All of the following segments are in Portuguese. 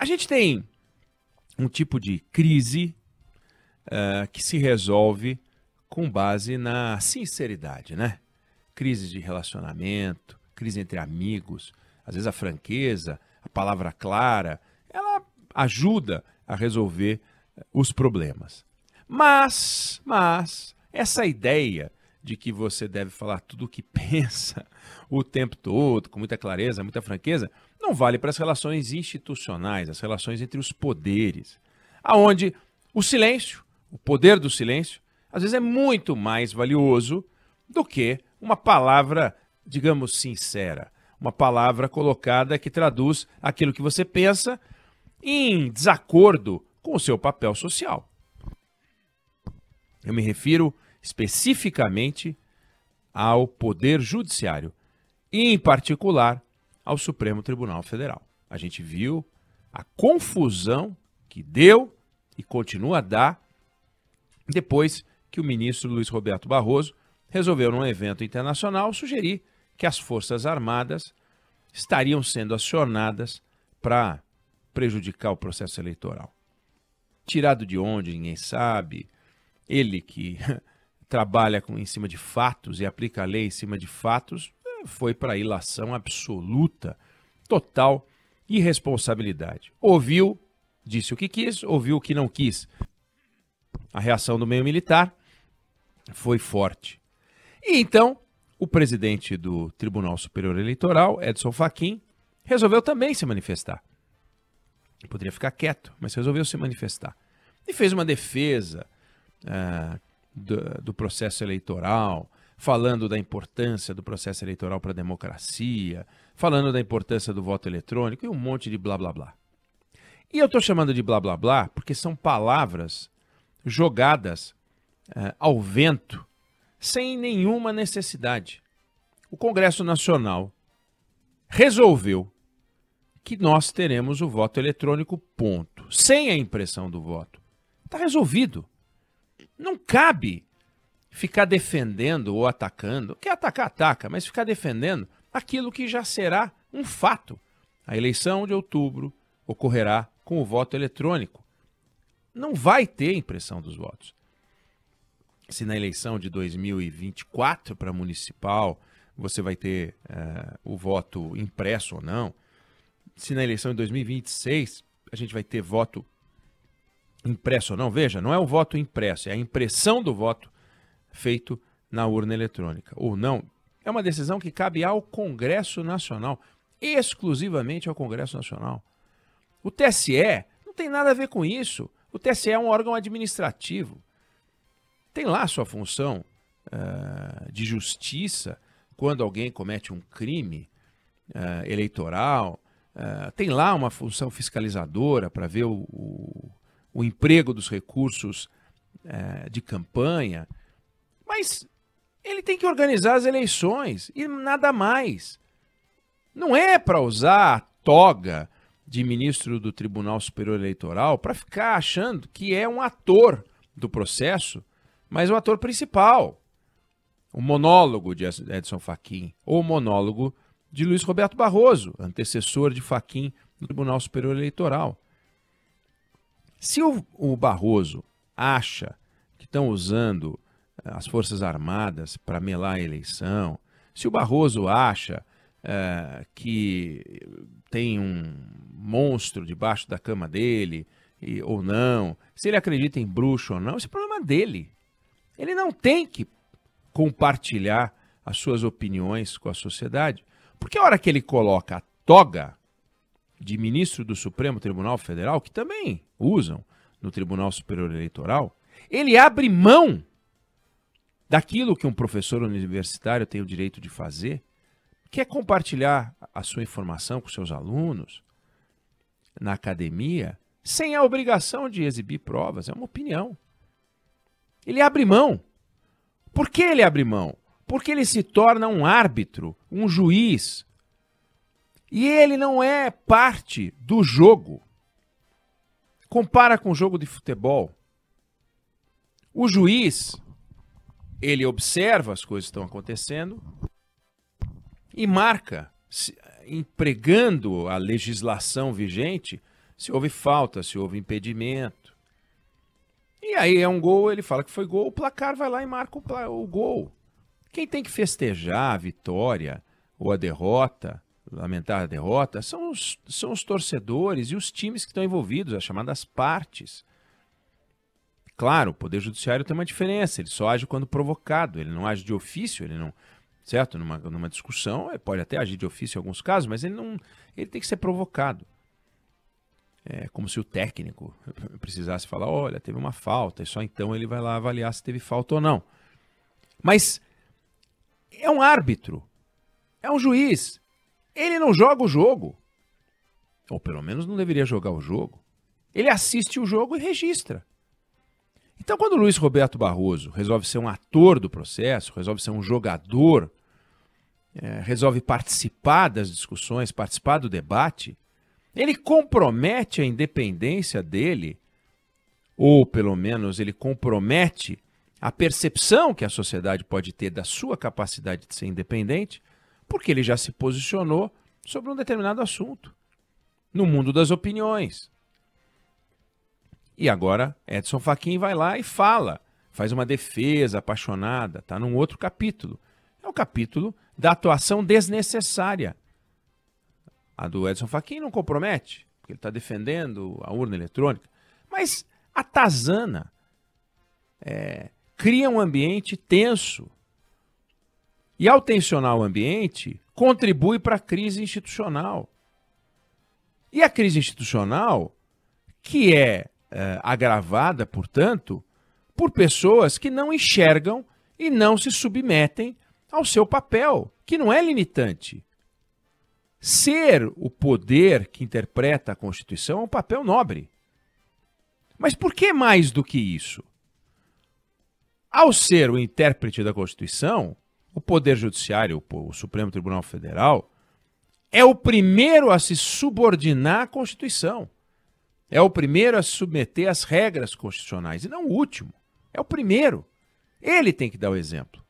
A gente tem um tipo de crise uh, que se resolve com base na sinceridade, né? Crises de relacionamento, crise entre amigos, às vezes a franqueza, a palavra clara, ela ajuda a resolver eh, os problemas. Mas, mas essa ideia de que você deve falar tudo o que pensa o tempo todo, com muita clareza, muita franqueza, não vale para as relações institucionais, as relações entre os poderes, aonde o silêncio, o poder do silêncio, às vezes é muito mais valioso do que uma palavra, digamos, sincera, uma palavra colocada que traduz aquilo que você pensa em desacordo com o seu papel social. Eu me refiro especificamente ao poder judiciário, e em particular ao Supremo Tribunal Federal. A gente viu a confusão que deu e continua a dar depois que o ministro Luiz Roberto Barroso resolveu, num evento internacional, sugerir que as Forças Armadas estariam sendo acionadas para prejudicar o processo eleitoral. Tirado de onde, ninguém sabe. Ele que trabalha com, em cima de fatos e aplica a lei em cima de fatos, foi para ilação absoluta, total irresponsabilidade. Ouviu, disse o que quis, ouviu o que não quis. A reação do meio militar foi forte. E então, o presidente do Tribunal Superior Eleitoral, Edson Fachin, resolveu também se manifestar. Poderia ficar quieto, mas resolveu se manifestar. E fez uma defesa uh, do, do processo eleitoral, falando da importância do processo eleitoral para a democracia, falando da importância do voto eletrônico e um monte de blá blá blá. E eu estou chamando de blá blá blá porque são palavras jogadas uh, ao vento sem nenhuma necessidade. O Congresso Nacional resolveu que nós teremos o voto eletrônico, ponto. Sem a impressão do voto. Está resolvido. Não cabe ficar defendendo ou atacando, quer atacar, ataca, mas ficar defendendo aquilo que já será um fato. A eleição de outubro ocorrerá com o voto eletrônico. Não vai ter impressão dos votos. Se na eleição de 2024 para municipal você vai ter uh, o voto impresso ou não, se na eleição de 2026 a gente vai ter voto impresso ou não, veja, não é o voto impresso, é a impressão do voto feito na urna eletrônica ou não, é uma decisão que cabe ao Congresso Nacional, exclusivamente ao Congresso Nacional. O TSE não tem nada a ver com isso. O TSE é um órgão administrativo. Tem lá sua função uh, de justiça quando alguém comete um crime uh, eleitoral. Uh, tem lá uma função fiscalizadora para ver o, o, o, emprego dos recursos de campanha. Mas ele tem que organizar as eleições e nada mais. Não é para usar a toga de ministro do Tribunal Superior Eleitoral para ficar achando que é um ator do processo, mas o ator principal. O monólogo de Edson Fachin ou o monólogo de Luiz Roberto Barroso, antecessor de Fachin no Tribunal Superior Eleitoral. Se o, o Barroso acha que estão usando as Forças Armadas para melar a eleição, se o Barroso acha é, que tem um monstro debaixo da cama dele e, ou não, se ele acredita em bruxo ou não, esse é problema dele. Ele não tem que compartilhar as suas opiniões com a sociedade, porque a hora que ele coloca a toga de ministro do Supremo Tribunal Federal, que também usam no Tribunal Superior Eleitoral, ele abre mão daquilo que um professor universitário tem o direito de fazer, que é compartilhar a sua informação com seus alunos na academia, sem a obrigação de exibir provas, é uma opinião. Ele abre mão. Por que ele abre mão? Porque ele se torna um árbitro, um juiz. E ele não é parte do jogo. Compara com o jogo de futebol. O juiz ele observa as coisas que estão acontecendo e marca, se, empregando a legislação vigente, se houve falta, se houve impedimento. E aí é um gol, ele fala que foi gol, o placar vai lá e marca o, o gol. Quem tem que festejar a vitória ou a derrota, lamentar a derrota, são os, são os torcedores e os times que estão envolvidos, as chamadas partes. Claro, o Poder Judiciário tem uma diferença, ele só age quando provocado, ele não age de ofício, ele não. Certo? Numa, numa discussão, ele pode até agir de ofício em alguns casos, mas ele não. Ele tem que ser provocado. É como se o técnico precisasse falar: olha, teve uma falta, e só então ele vai lá avaliar se teve falta ou não. Mas é um árbitro, é um juiz. Ele não joga o jogo. Ou pelo menos não deveria jogar o jogo. Ele assiste o jogo e registra. Então, quando o Luiz Roberto Barroso resolve ser um ator do processo, resolve ser um jogador, é, resolve participar das discussões, participar do debate, ele compromete a independência dele, ou pelo menos ele compromete a percepção que a sociedade pode ter da sua capacidade de ser independente, porque ele já se posicionou sobre um determinado assunto no mundo das opiniões. E agora Edson Fachin vai lá e fala, faz uma defesa apaixonada, tá num outro capítulo. É o capítulo da atuação desnecessária. A do Edson Fachin não compromete, porque ele está defendendo a urna eletrônica, mas a Tazana é, cria um ambiente tenso. E ao tensionar o ambiente, contribui para a crise institucional. E a crise institucional, que é eh, agravada, portanto, por pessoas que não enxergam e não se submetem ao seu papel, que não é limitante. Ser o poder que interpreta a Constituição é um papel nobre. Mas por que mais do que isso? Ao ser o intérprete da Constituição, o Poder Judiciário, o Supremo Tribunal Federal, é o primeiro a se subordinar à Constituição. É o primeiro a submeter às regras constitucionais, e não o último. É o primeiro. Ele tem que dar o exemplo.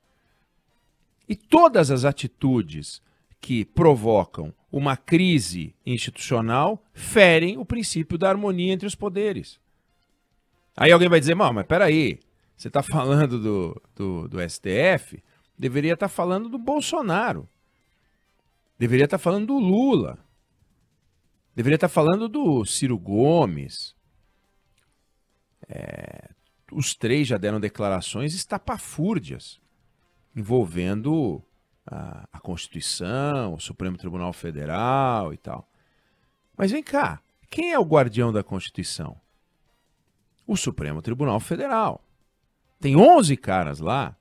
E todas as atitudes que provocam uma crise institucional ferem o princípio da harmonia entre os poderes. Aí alguém vai dizer, mas peraí, você está falando do, do, do, STF, deveria estar tá falando do Bolsonaro, deveria estar tá falando do Lula, Deveria estar falando do Ciro Gomes. É, os três já deram declarações estapafúrdias envolvendo a, a Constituição, o Supremo Tribunal Federal e tal. Mas vem cá, quem é o guardião da Constituição? O Supremo Tribunal Federal. Tem 11 caras lá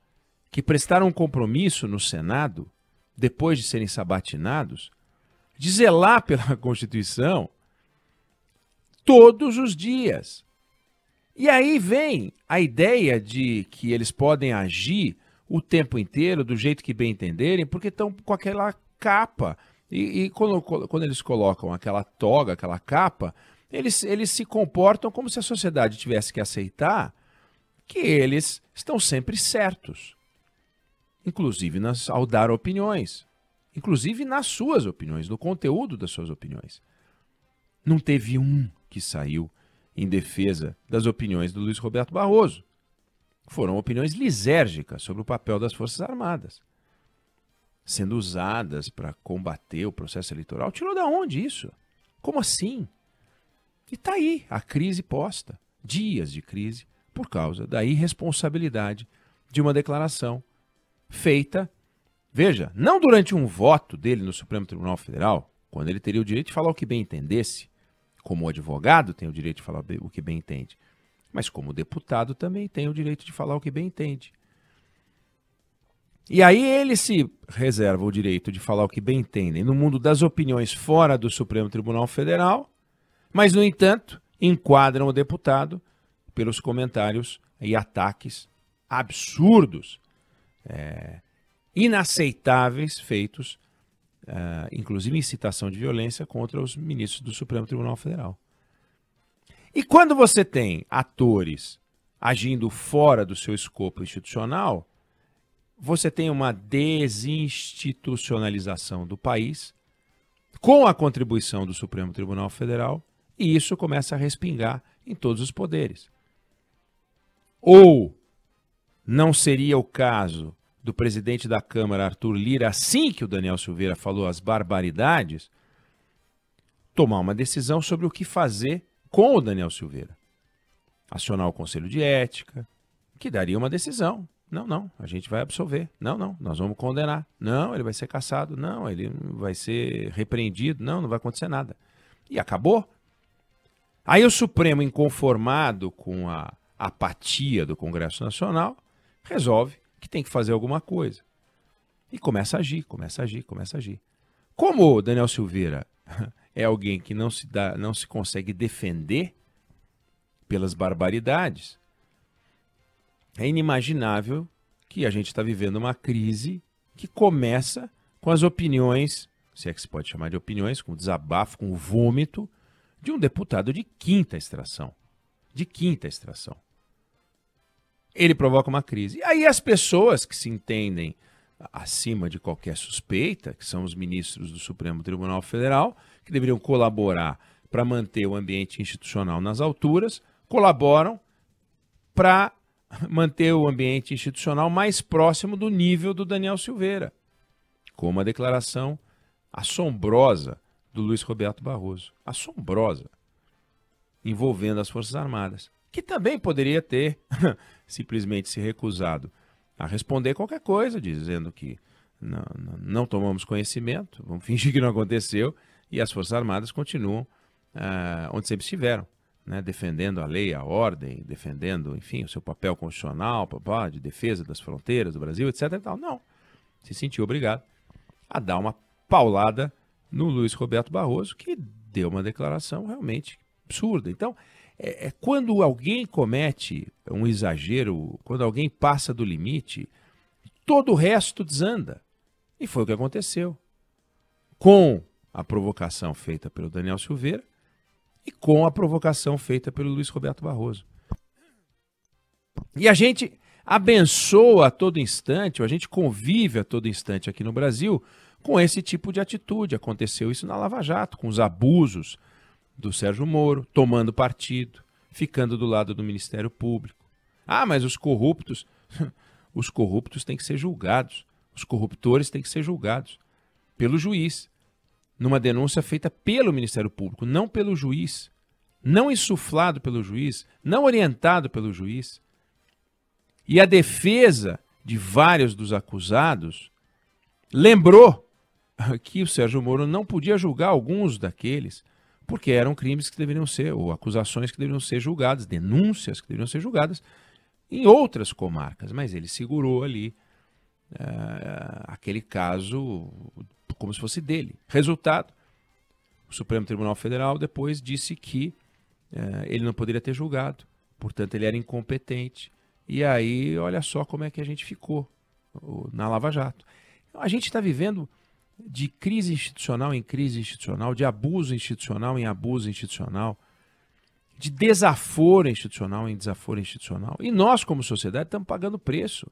que prestaram um compromisso no Senado, depois de serem sabatinados, de zelar pela Constituição todos os dias. E aí vem a ideia de que eles podem agir o tempo inteiro, do jeito que bem entenderem, porque estão com aquela capa. E, e quando, quando, eles colocam aquela toga, aquela capa, eles, eles se comportam como se a sociedade tivesse que aceitar que eles estão sempre certos, inclusive nas, ao dar opiniões inclusive nas suas opiniões, no conteúdo das suas opiniões. Não teve um que saiu em defesa das opiniões do Luiz Roberto Barroso. Foram opiniões lisérgicas sobre o papel das Forças Armadas sendo usadas para combater o processo eleitoral. Tirou da onde isso? Como assim? E está aí a crise posta, dias de crise por causa da irresponsabilidade de uma declaração feita Veja, não durante um voto dele no Supremo Tribunal Federal, quando ele teria o direito de falar o que bem entendesse, como advogado tem o direito de falar o que bem entende, mas como deputado também tem o direito de falar o que bem entende. E aí ele se reserva o direito de falar o que bem entende no mundo das opiniões fora do Supremo Tribunal Federal, mas, no entanto, enquadram o deputado pelos comentários e ataques absurdos é, inaceitáveis feitos, uh, inclusive incitação de violência contra os ministros do Supremo Tribunal Federal. E quando você tem atores agindo fora do seu escopo institucional, você tem uma desinstitucionalização do país com a contribuição do Supremo Tribunal Federal e isso começa a respingar em todos os poderes. Ou não seria o caso do presidente da Câmara, Arthur Lira, assim que o Daniel Silveira falou as barbaridades, tomar uma decisão sobre o que fazer com o Daniel Silveira. Acionar o Conselho de Ética, que daria uma decisão. Não, não, a gente vai absolver. Não, não, nós vamos condenar. Não, ele vai ser caçado. Não, ele vai ser repreendido. Não, não vai acontecer nada. E acabou. Aí o Supremo, inconformado com a apatia do Congresso Nacional, resolve que tem que fazer alguma coisa. E começa a agir, começa a agir, começa a agir. Como o Daniel Silveira é alguém que não se, dá, não se consegue defender pelas barbaridades, é inimaginável que a gente está vivendo uma crise que começa com as opiniões, se é que se pode chamar de opiniões, com o desabafo, com o vômito de um deputado de quinta extração. De quinta extração ele provoca uma crise. E aí as pessoas que se entendem acima de qualquer suspeita, que são os ministros do Supremo Tribunal Federal, que deveriam colaborar para manter o ambiente institucional nas alturas, colaboram para manter o ambiente institucional mais próximo do nível do Daniel Silveira, com uma declaração assombrosa do Luiz Roberto Barroso, assombrosa, envolvendo as Forças Armadas, que também poderia ter simplesmente se recusado a responder qualquer coisa, dizendo que não, não, não tomamos conhecimento, vamos fingir que não aconteceu, e as Forças Armadas continuam ah, onde sempre estiveram, né, defendendo a lei, a ordem, defendendo, enfim, o seu papel constitucional, papá, de defesa das fronteiras do Brasil, etc. E tal. Não, se sentiu obrigado a dar uma paulada no Luiz Roberto Barroso, que deu uma declaração realmente absurda. Então, é, é quando alguém comete um exagero, quando alguém passa do limite, todo o resto desanda. E foi o que aconteceu. Com a provocação feita pelo Daniel Silveira e com a provocação feita pelo Luiz Roberto Barroso. E a gente abençoa a todo instante, ou a gente convive a todo instante aqui no Brasil com esse tipo de atitude. Aconteceu isso na Lava Jato, com os abusos do Sérgio Moro, tomando partido, ficando do lado do Ministério Público. Ah, mas os corruptos, os corruptos têm que ser julgados, os corruptores têm que ser julgados pelo juiz, numa denúncia feita pelo Ministério Público, não pelo juiz, não insuflado pelo juiz, não orientado pelo juiz. E a defesa de vários dos acusados lembrou que o Sérgio Moro não podia julgar alguns daqueles porque eram crimes que deveriam ser, ou acusações que deveriam ser julgadas, denúncias que deveriam ser julgadas em outras comarcas, mas ele segurou ali uh, aquele caso como se fosse dele. Resultado, o Supremo Tribunal Federal depois disse que uh, ele não poderia ter julgado, portanto ele era incompetente. E aí, olha só como é que a gente ficou na Lava Jato. A gente está vivendo de crise institucional em crise institucional, de abuso institucional em abuso institucional, de desaforo institucional em desaforo institucional. E nós, como sociedade, estamos pagando preço.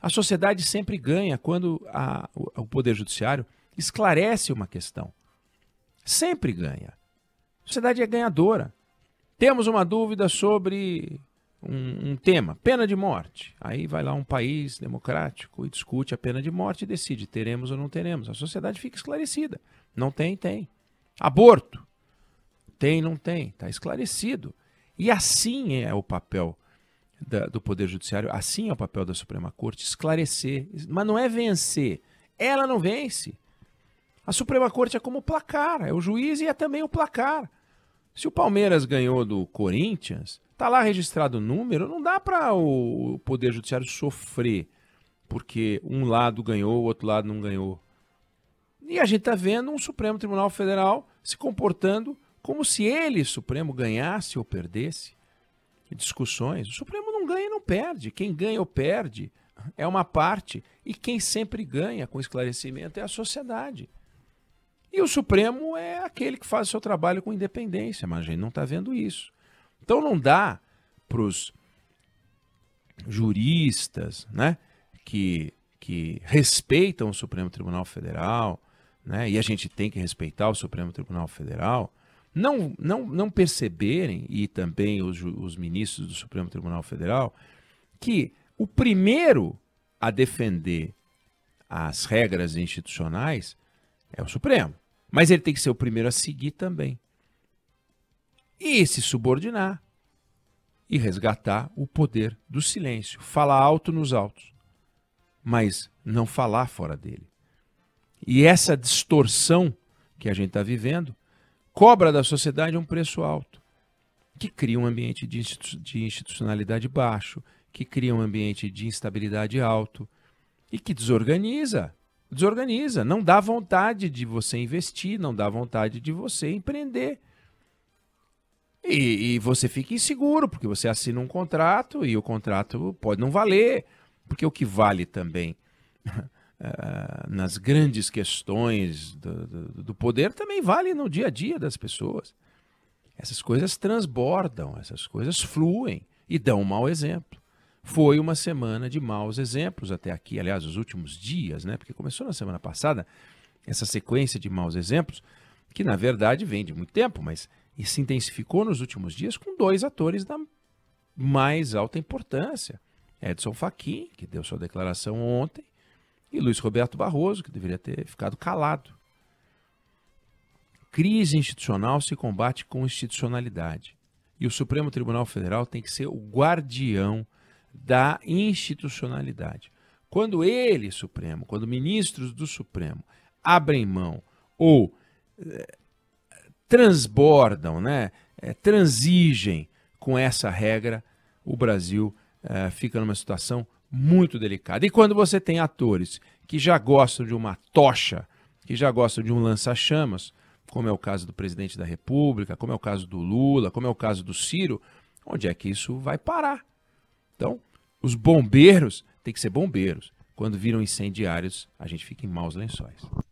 A sociedade sempre ganha quando a, o, o Poder Judiciário esclarece uma questão. Sempre ganha. A sociedade é ganhadora. Temos uma dúvida sobre um, um, tema, pena de morte. Aí vai lá um país democrático e discute a pena de morte e decide, teremos ou não teremos. A sociedade fica esclarecida. Não tem, tem. Aborto. Tem, não tem. Está esclarecido. E assim é o papel da, do Poder Judiciário, assim é o papel da Suprema Corte, esclarecer. Mas não é vencer. Ela não vence. A Suprema Corte é como o placar, é o juiz e é também o placar. Se o Palmeiras ganhou do Corinthians, Tá lá registrado o número, não dá para o Poder Judiciário sofrer porque um lado ganhou, o outro lado não ganhou. E a gente está vendo um Supremo Tribunal Federal se comportando como se ele, Supremo, ganhasse ou perdesse. Discussões. O Supremo não ganha e não perde. Quem ganha ou perde é uma parte. E quem sempre ganha com esclarecimento é a sociedade. E o Supremo é aquele que faz o seu trabalho com independência, mas a gente não está vendo isso. Então não dá para os juristas, né, que, que respeitam o Supremo Tribunal Federal, né, e a gente tem que respeitar o Supremo Tribunal Federal, não, não, não perceberem, e também os, os ministros do Supremo Tribunal Federal, que o primeiro a defender as regras institucionais é o Supremo. Mas ele tem que ser o primeiro a seguir também e se subordinar e resgatar o poder do silêncio. Falar alto nos altos, mas não falar fora dele. E essa distorção que a gente está vivendo cobra da sociedade um preço alto, que cria um ambiente de, institu de institucionalidade baixo, que cria um ambiente de instabilidade alto e que desorganiza. Desorganiza, não dá vontade de você investir, não dá vontade de você empreender. E, e, você fica inseguro, porque você assina um contrato e o contrato pode não valer. Porque o que vale também uh, nas grandes questões do, do, do, poder também vale no dia a dia das pessoas. Essas coisas transbordam, essas coisas fluem e dão um mau exemplo. Foi uma semana de maus exemplos até aqui, aliás, os últimos dias, né? Porque começou na semana passada essa sequência de maus exemplos, que na verdade vem de muito tempo, mas e se intensificou nos últimos dias com dois atores da mais alta importância. Edson Fachin, que deu sua declaração ontem, e Luiz Roberto Barroso, que deveria ter ficado calado. Crise institucional se combate com institucionalidade. E o Supremo Tribunal Federal tem que ser o guardião da institucionalidade. Quando ele, Supremo, quando ministros do Supremo abrem mão ou eh, transbordam, né? É, transigem com essa regra, o Brasil é, fica numa situação muito delicada. E quando você tem atores que já gostam de uma tocha, que já gostam de um lança-chamas, como é o caso do presidente da República, como é o caso do Lula, como é o caso do Ciro, onde é que isso vai parar? Então, os bombeiros têm que ser bombeiros. Quando viram incendiários, a gente fica em maus lençóis.